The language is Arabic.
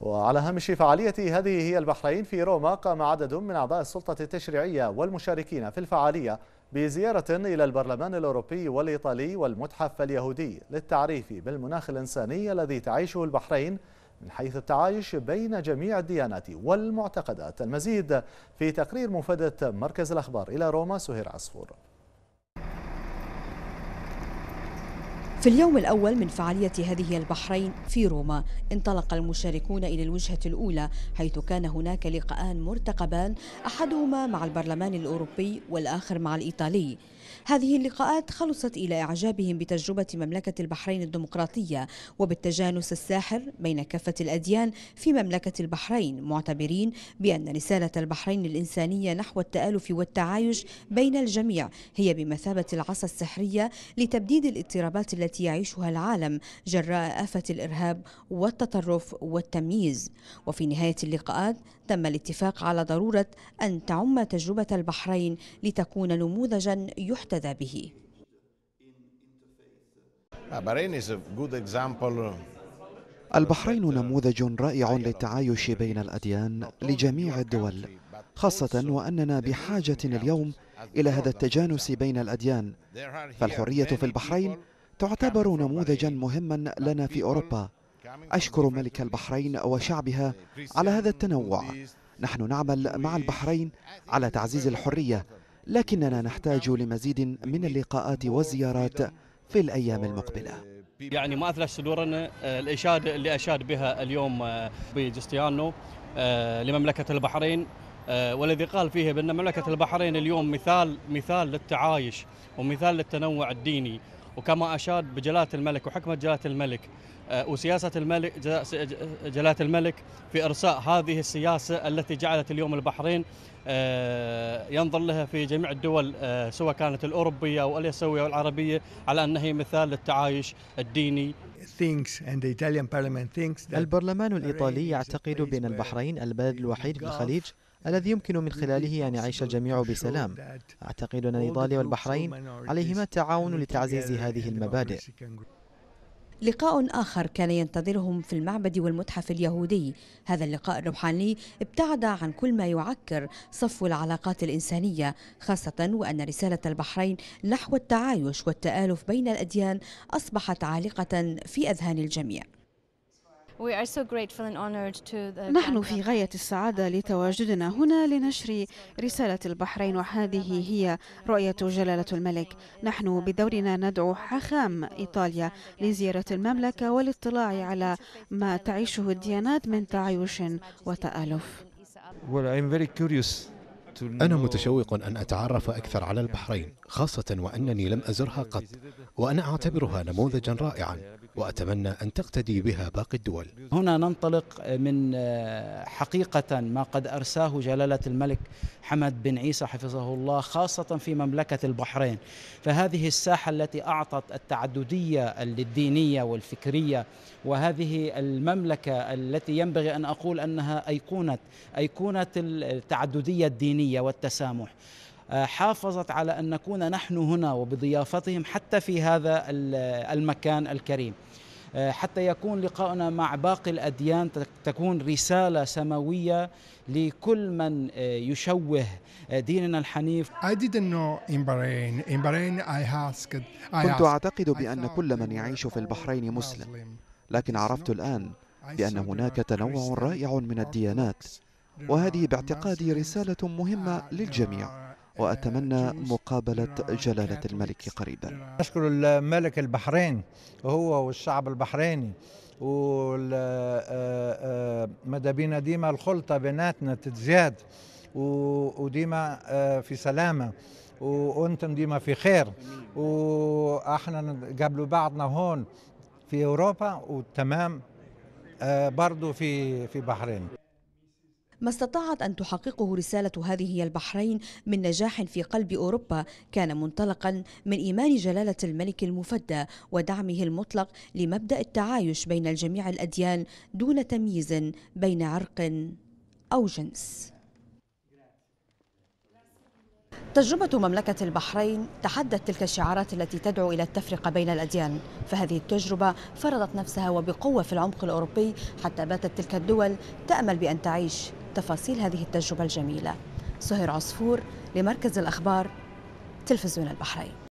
وعلى هامش فعالية هذه هي البحرين في روما قام عدد من أعضاء السلطة التشريعية والمشاركين في الفعالية بزيارة إلى البرلمان الأوروبي والإيطالي والمتحف اليهودي للتعريف بالمناخ الإنساني الذي تعيشه البحرين من حيث التعايش بين جميع الديانات والمعتقدات المزيد في تقرير مفادة مركز الأخبار إلى روما سهير عصفور في اليوم الأول من فعالية هذه البحرين في روما انطلق المشاركون إلى الوجهة الأولى حيث كان هناك لقاءان مرتقبان أحدهما مع البرلمان الأوروبي والآخر مع الإيطالي هذه اللقاءات خلصت إلى إعجابهم بتجربة مملكة البحرين الديمقراطية وبالتجانس الساحر بين كافة الأديان في مملكة البحرين معتبرين بأن رسالة البحرين الإنسانية نحو التآلف والتعايش بين الجميع هي بمثابة العصا السحرية لتبديد الاضطرابات التي التي يعيشها العالم جراء آفة الإرهاب والتطرف والتمييز وفي نهاية اللقاءات تم الاتفاق على ضرورة أن تعم تجربة البحرين لتكون نموذجا يحتذى به uh, البحرين نموذج رائع للتعايش بين الأديان لجميع الدول خاصة وأننا بحاجة اليوم إلى هذا التجانس بين الأديان فالحرية في البحرين تعتبر نموذجا مهما لنا في أوروبا أشكر ملك البحرين وشعبها على هذا التنوع نحن نعمل مع البحرين على تعزيز الحرية لكننا نحتاج لمزيد من اللقاءات والزيارات في الأيام المقبلة يعني ما أثلت صدورنا آه، الإشادة اللي أشاد بها اليوم آه، بجستيانو آه، لمملكة البحرين والذي قال فيها بأن مملكة البحرين اليوم مثال مثال للتعايش ومثال للتنوع الديني وكما أشاد بجلالة الملك وحكمة جلالة الملك آه، وسياسة الملك جلالة الملك في إرساء هذه السياسة التي جعلت اليوم البحرين آه، ينظر لها في جميع الدول آه، سواء كانت الأوروبية أو الاسيويه أو العربية على أنها هي مثال للتعايش الديني البرلمان الإيطالي يعتقد بأن البحرين البلد الوحيد في الخليج الذي يمكن من خلاله أن يعيش الجميع بسلام أعتقد أن إيطاليا والبحرين عليهما التعاون لتعزيز هذه المبادئ لقاء آخر كان ينتظرهم في المعبد والمتحف اليهودي هذا اللقاء الروحاني ابتعد عن كل ما يعكر صفو العلاقات الإنسانية خاصة وأن رسالة البحرين نحو التعايش والتآلف بين الأديان أصبحت عالقة في أذهان الجميع نحن في غاية السعادة لتواجدنا هنا لنشر رسالة البحرين وهذه هي رؤية جلالة الملك نحن بدورنا ندعو حخام إيطاليا لزيارة المملكة والاطلاع على ما تعيشه الديانات من تعايش وتآلف Well, I'm very curious أنا متشوق أن أتعرف أكثر على البحرين خاصة وأنني لم أزرها قط وأنا أعتبرها نموذجا رائعا وأتمنى أن تقتدي بها باقي الدول هنا ننطلق من آه، حقيقة ما قد أرساه جلالة الملك حمد بن عيسى حفظه الله خاصة في مملكة البحرين فهذه الساحة التي أعطت التعددية الدينية والفكرية وهذه المملكة التي ينبغي أن أقول أنها أيقونة أيقونة التعددية الدينية الحنيه والتسامح آه، حافظت على ان نكون نحن هنا وبضيافتهم حتى في هذا المكان الكريم آه، حتى يكون لقاؤنا مع باقي الاديان تكون رساله سماويه لكل من آه، يشوه ديننا الحنيف كنت اعتقد بان كل من يعيش في البحرين مسلم لكن عرفت الان بان هناك تنوع رائع من الديانات وهذه باعتقادي رسالة مهمة للجميع وأتمنى مقابلة جلالة الملك قريبا أشكر الملك البحرين هو والشعب البحريني ومدى آه، آه، بينا ديما الخلطة بيناتنا تتزياد وديما آه، في سلامة وانتم ديما في خير واحنا نقابلوا بعضنا هون في اوروبا وتمام برضو في في بحرين ما استطاعت أن تحققه رسالة هذه البحرين من نجاح في قلب أوروبا كان منطلقا من إيمان جلالة الملك المفدى ودعمه المطلق لمبدأ التعايش بين الجميع الأديان دون تمييز بين عرق أو جنس تجربة مملكة البحرين تحدت تلك الشعارات التي تدعو إلى التفرقة بين الأديان فهذه التجربة فرضت نفسها وبقوة في العمق الأوروبي حتى باتت تلك الدول تأمل بأن تعيش تفاصيل هذه التجربة الجميلة سهير عصفور لمركز الأخبار تلفزيون البحرين